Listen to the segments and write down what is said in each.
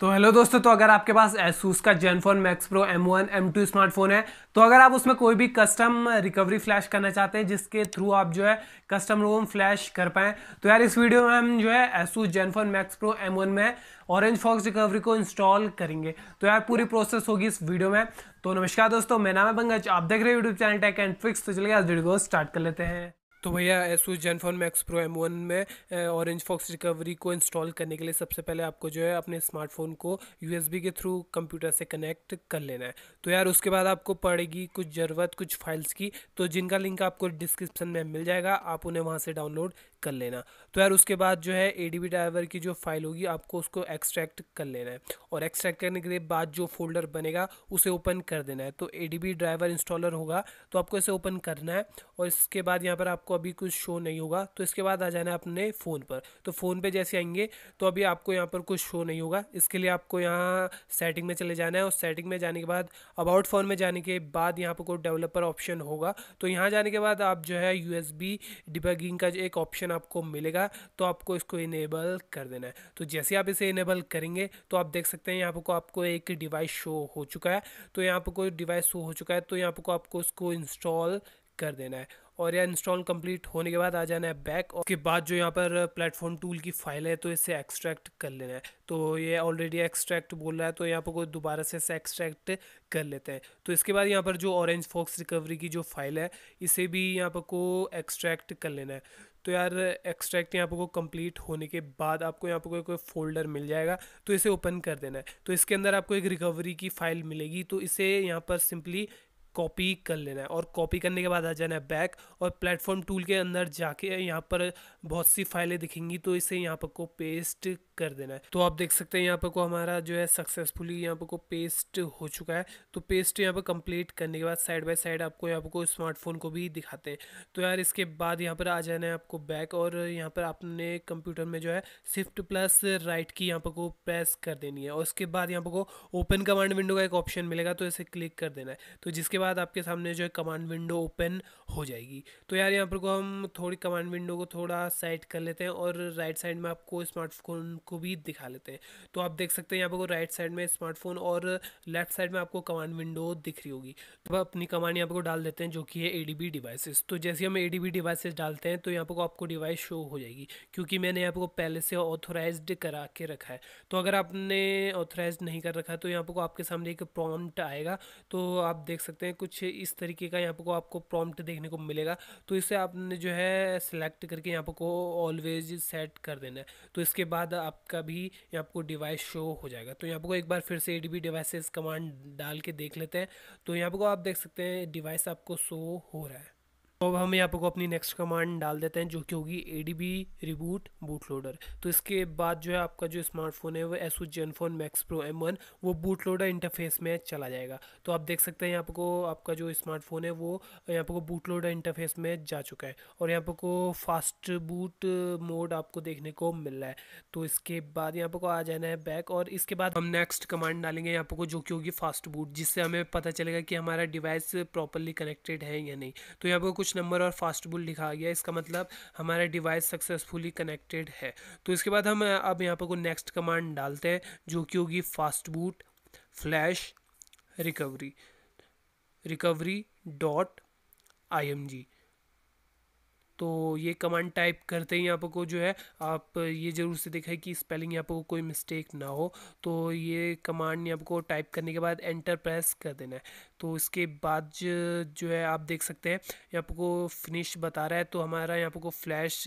तो हेलो दोस्तों तो अगर आपके पास एसूस का Zenfone Max Pro M one M two smartphone है तो अगर आप उसमें कोई भी कस्टम रिकवरी फ्लैश करना चाहते हैं जिसके थ्रू आप जो है कस्टम रोम फ्लैश कर पाएँ तो यार इस वीडियो में हम जो है Asus Zenfone Max Pro M one में ऑरेंज फॉक्स रिकवरी को इंस्टॉल करेंगे तो यार पूरी प्रोसेस होगी इस वीडियो में तो नमस्कार दोस्तों मेरा नाम है पंकज आप देख रहे हैं YouTube channel Tech and Fix तो चलिए आज वीडियो को स्टार्ट कर लेते हैं तो भैया Asus Zenfone Max Pro M one में ऑरेंज फॉक्स रिकवरी को इंस्टॉल करने के लिए सबसे पहले आपको जो है अपने स्मार्टफोन को यूएसबी के थ्रू कंप्यूटर से कनेक्ट कर लेना है तो यार उसके बाद आपको पड़ेगी कुछ ज़रूरत कुछ फाइल्स की तो जिनका लिंक आपको डिस्क्रिप्शन में मिल जाएगा आप उन्हें वहाँ से डाउनलोड कर लेना तो यार उसके बाद जो है ए ड्राइवर की जो फाइल होगी आपको उसको एक्सट्रैक्ट कर लेना है और एक्सट्रैक्ट करने के बाद जो फोल्डर बनेगा उसे ओपन कर देना है तो ए ड्राइवर इंस्टॉलर होगा तो आपको इसे ओपन करना है और इसके बाद यहाँ पर आपको अभी कुछ शो नहीं होगा तो इसके बाद आ जाना है अपने फ़ोन पर तो फ़ोन पर जैसे आएंगे तो अभी आपको यहाँ पर कुछ शो नहीं होगा इसके लिए आपको यहाँ सेटिंग में चले जाना है और सेटिंग में जाने के बाद अबाउट फ़ोन में जाने के बाद यहाँ पर कोई डेवलपर ऑप्शन होगा तो यहाँ जाने के बाद आप जो है यू एस डिबगिंग का एक ऑप्शन आपको मिलेगा तो आपको इसको इनेबल कर देना है तो जैसे आप इसे इनेबल करेंगे तो आप देख सकते हैं यहाँ पर आपको एक डिवाइस शो हो चुका है तो यहाँ पर कोई डिवाइस शो हो चुका है तो यहाँ पर आपको इसको इंस्टॉल कर देना है और यह इंस्टॉल कंप्लीट होने के बाद आ जाना है बैक और उसके बाद जो यहाँ पर प्लेटफॉर्म टूल की फाइल है तो इसे एक्सट्रैक्ट कर लेना है तो ये ऑलरेडी एक्सट्रैक्ट बोल रहा है तो यहाँ पर कोई दोबारा से इसे एक्सट्रैक्ट कर लेते हैं तो इसके बाद यहाँ पर जो ऑरेंज फॉक्स रिकवरी की जो फाइल है इसे भी यहाँ पर को एक्सट्रैक्ट कर लेना है तो यार एक्सट्रैक्ट यहाँ पर को कंप्लीट होने के बाद आपको यहाँ पर कोई कोई फोल्डर मिल जाएगा तो इसे ओपन कर देना है तो इसके अंदर आपको एक रिकवरी की फ़ाइल मिलेगी तो इसे यहाँ पर सिंपली कॉपी कर लेना है और कॉपी करने के बाद आ जाना है बैक और प्लेटफॉर्म टूल के अंदर जाके यहाँ पर बहुत सी फाइलें दिखेंगी तो इसे यहाँ पर को पेस्ट कर देना है तो आप देख सकते हैं यहाँ पर को हमारा जो है सक्सेसफुली यहाँ पर को पेस्ट हो चुका है तो पेस्ट यहाँ पर कंप्लीट करने के बाद साइड बाय साइड आपको यहाँ पर को स्मार्टफोन को भी दिखाते हैं तो यार इसके बाद यहाँ पर आ जाना है आपको बैक और यहाँ पर आपने कंप्यूटर में जो है शिफ्ट प्लस राइट की यहाँ पर को प्रेस कर देनी है और उसके बाद यहाँ पर को ओपन कमांड विंडो का एक ऑप्शन मिलेगा तो इसे क्लिक कर देना है तो जिसके बाद आपके सामने जो है कमांड विंडो ओपन हो जाएगी तो यार यहाँ पर को हम थोड़ी कमांड विंडो को थोड़ा सेट कर लेते हैं और राइट साइड में आपको स्मार्टफोन आपको भी दिखा लेते हैं तो आप देख सकते हैं यहाँ पर राइट साइड में स्मार्टफोन और लेफ्ट साइड में आपको कमांड विंडो दिख रही होगी तो आप अपनी कमांड यहाँ पर डाल देते हैं जो कि है ए डिवाइसेस तो जैसे हम ए डिवाइसेस डालते हैं तो यहाँ पर आपको डिवाइस शो हो जाएगी क्योंकि मैंने यहाँ पर पहले से ऑथोराइज करा के रखा है तो अगर आपने ऑथोराइज नहीं कर रखा तो यहाँ पर आपके सामने एक प्रॉम्प्ट आएगा तो आप देख सकते हैं कुछ इस तरीके का यहाँ पर आपको प्रॉम्प्ट देखने को मिलेगा तो इसे आपने जो है सिलेक्ट करके यहाँ पर को ऑलवेज सेट कर देना है तो इसके बाद आप आपका भी यहाँ आपको डिवाइस शो हो जाएगा तो यहाँ आपको एक बार फिर से ए डी डिवाइसेस कमांड डाल के देख लेते हैं तो यहाँ आपको आप देख सकते हैं डिवाइस आपको शो हो रहा है तो अब हम यहाँ पर को अपनी नेक्स्ट कमांड डाल देते हैं जो कि होगी A D B reboot bootloader तो इसके बाद जो है आपका जो स्मार्टफोन है वो Asus Zenfone Max Pro M one वो बूट लोडर इंटरफेस में चला जाएगा तो आप देख सकते हैं यहाँ पर को आपका जो स्मार्टफोन है वो यहाँ पर को बूट लोडर इंटरफेस में जा चुका है और यहाँ पर को फास्ट बूट मोड आपको देखने को मिल रहा है तो इसके बाद यहाँ पर को आ जाना है बैक और इसके बाद हम नेक्स्ट कमांड डालेंगे यहाँ पर को जो कि होगी फास्ट बूट जिससे हमें पता चलेगा कि हमारा डिवाइस प्रॉपरली कनेक्टेड है या नहीं तो यहाँ पर कुछ कुछ नंबर और फास्ट बुल लिखा गया इसका मतलब हमारा डिवाइस सक्सेसफुली कनेक्टेड है तो इसके बाद हम अब यहाँ पर कोई नेक्स्ट कमांड डालते हैं जो कि होगी fastboot flash recovery recovery dot I M G तो ये कमांड टाइप करते ही यहाँ पर को जो है आप ये ज़रूर से देखें कि स्पेलिंग यहाँ पर कोई मिस्टेक ना हो तो ये कमांड यहाँ को टाइप करने के बाद एंटर प्रेस कर देना है तो इसके बाद जो है आप देख सकते हैं यहाँ पर को फिनिश बता रहा है तो हमारा यहाँ पर को फ्लैश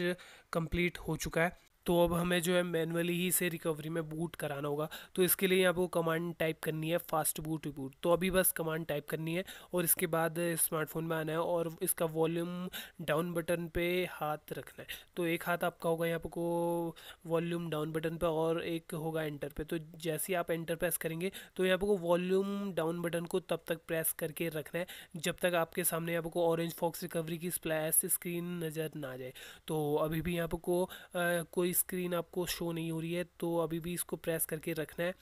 कंप्लीट हो चुका है तो अब हमें जो है मैनुअली ही इसे रिकवरी में बूट कराना होगा तो इसके लिए यहाँ पर कमांड टाइप करनी है फास्ट बूट रिबूट तो अभी बस कमांड टाइप करनी है और इसके बाद स्मार्टफोन में आना है और इसका वॉल्यूम डाउन बटन पे हाथ रखना है तो एक हाथ आपका होगा यहाँ को वॉल्यूम डाउन बटन पे और एक होगा एंटर पे तो जैसे ही आप एंटर प्रेस करेंगे तो यहाँ को वॉल्यूम डाउन बटन को तब तक प्रेस करके रखना है जब तक आपके सामने यहाँ को ऑरेंज फॉक्स रिकवरी की स्प्लैश स्क्रीन नज़र ना आ जाए तो अभी भी यहाँ को कोई स्क्रीन आपको शो नहीं हो रही है तो अभी भी इसको प्रेस करके रखना है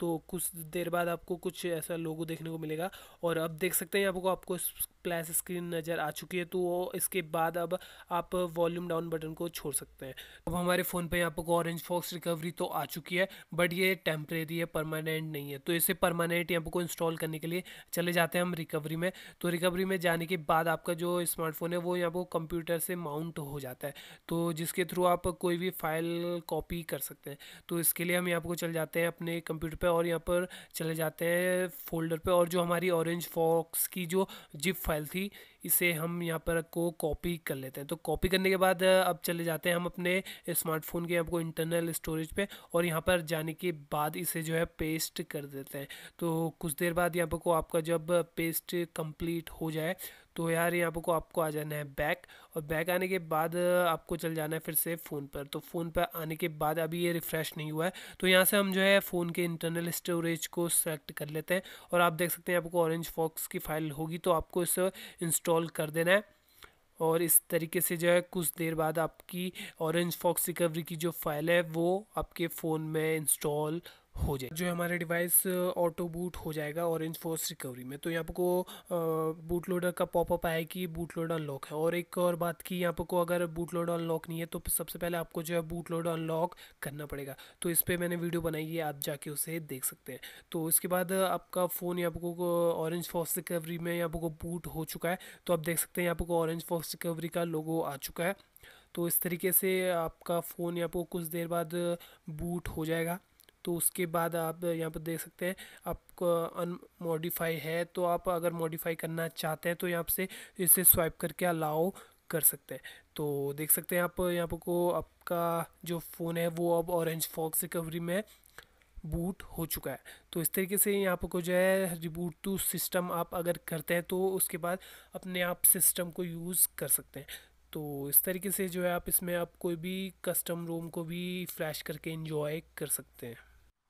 तो कुछ देर बाद आपको कुछ ऐसा लोगो देखने को मिलेगा और अब देख सकते हैं आपको आपको क्लैश स्क्रीन नज़र आ चुकी है तो वो इसके बाद अब आप वॉल्यूम डाउन बटन को छोड़ सकते हैं अब हमारे फ़ोन पर यहाँ पर ऑरेंज फॉक्स रिकवरी तो आ चुकी है बट ये टेम्परेरी है परमानेंट नहीं है तो इसे परमानेंट यहाँ को इंस्टॉल करने के लिए चले जाते हैं हम रिकवरी में तो रिकवरी में जाने के बाद आपका जो स्मार्टफोन है वो यहाँ पर कंप्यूटर से माउंट हो जाता है तो जिसके थ्रू आप कोई भी फाइल कॉपी कर सकते हैं तो इसके लिए हम यहाँ पर चले जाते हैं अपने कंप्यूटर पर और यहाँ पर चले जाते हैं फोल्डर पर और जो हमारी ऑरेंज फॉक्स की जो जिप फाइल फाइल थी इसे हम यहाँ पर को कॉपी कर लेते हैं तो कॉपी करने के बाद अब चले जाते हैं हम अपने स्मार्टफोन के आपको इंटरनल स्टोरेज पे और यहाँ पर जाने के बाद इसे जो है पेस्ट कर देते हैं तो कुछ देर बाद यहाँ पर को आपका जब पेस्ट कंप्लीट हो जाए तो यार यहाँ पर को आपको आ जाना है बैक और बैक आने के बाद आपको चल जाना है फिर से फ़ोन पर तो फ़ोन पर आने के बाद अभी ये रिफ़्रेश नहीं हुआ है तो यहाँ से हम जो है फ़ोन के इंटरनल स्टोरेज को सेलेक्ट कर लेते हैं और आप देख सकते हैं आपको ऑरेंज फॉक्स की फाइल होगी तो आपको इसे इंस्टॉल इंस्टॉल कर देना है और इस तरीके से जो है कुछ देर बाद आपकी ऑरेंज फॉक्स रिकवरी की जो फाइल है वो आपके फ़ोन में इंस्टॉल हो जाए जो हमारा डिवाइस ऑटो बूट हो जाएगा ऑरेंज फोर्स रिकवरी में तो यहाँ पर को बूट लोडर का पॉपअप आया कि बूट लोड अनलॉक है और एक और बात की यहाँ पर को अगर बूट लोड अनलॉक नहीं है तो सबसे पहले आपको जो है बूट लोड अनलॉक करना पड़ेगा तो इस पर मैंने वीडियो बनाई है आप जाके उसे देख सकते हैं तो इसके बाद आपका फ़ोन यहाँ को ऑरेंज फोर्स रिकवरी में यहाँ को बूट हो चुका है तो आप देख सकते हैं यहाँ को ऑरेंज फोर्स रिकवरी का लोगो आ चुका है तो इस तरीके से आपका फ़ोन यहाँ पर कुछ देर बाद बूट हो जाएगा तो उसके बाद आप यहाँ पर देख सकते हैं आपको अनमोडिफाई है तो आप अगर मॉडिफाई करना चाहते हैं तो यहाँ से इसे स्वाइप करके अलाओ कर सकते हैं तो देख सकते हैं आप यहाँ पर को आपका जो फ़ोन है वो अब ऑरेंज फॉक्स रिकवरी में बूट हो चुका है तो इस तरीके से यहाँ पर को जो है रिबूट टू सिस्टम आप अगर करते हैं तो उसके बाद अपने आप सिस्टम को यूज़ कर सकते हैं तो इस तरीके से जो है आप इसमें आप कोई भी कस्टम रोम को भी फ्लैश करके इंजॉय कर सकते हैं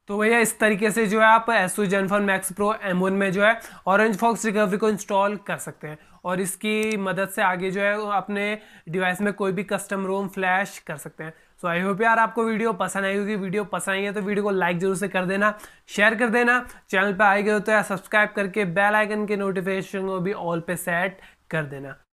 तो भैया इस तरीके से जो है आप एसो जेनफोन मैक्स प्रो एम में जो है ऑरेंज फॉक्स रिकवरी को इंस्टॉल कर सकते हैं और इसकी मदद से आगे जो है अपने डिवाइस में कोई भी कस्टम रोम फ्लैश कर सकते हैं सो आई होप यार आपको वीडियो पसंद आई होगी वीडियो पसंद आई है तो वीडियो को लाइक जरूर से कर देना शेयर कर देना चैनल पर आए गए तो यार सब्सक्राइब करके बेल आइकन के नोटिफिकेशन को भी ऑल पे सेट कर देना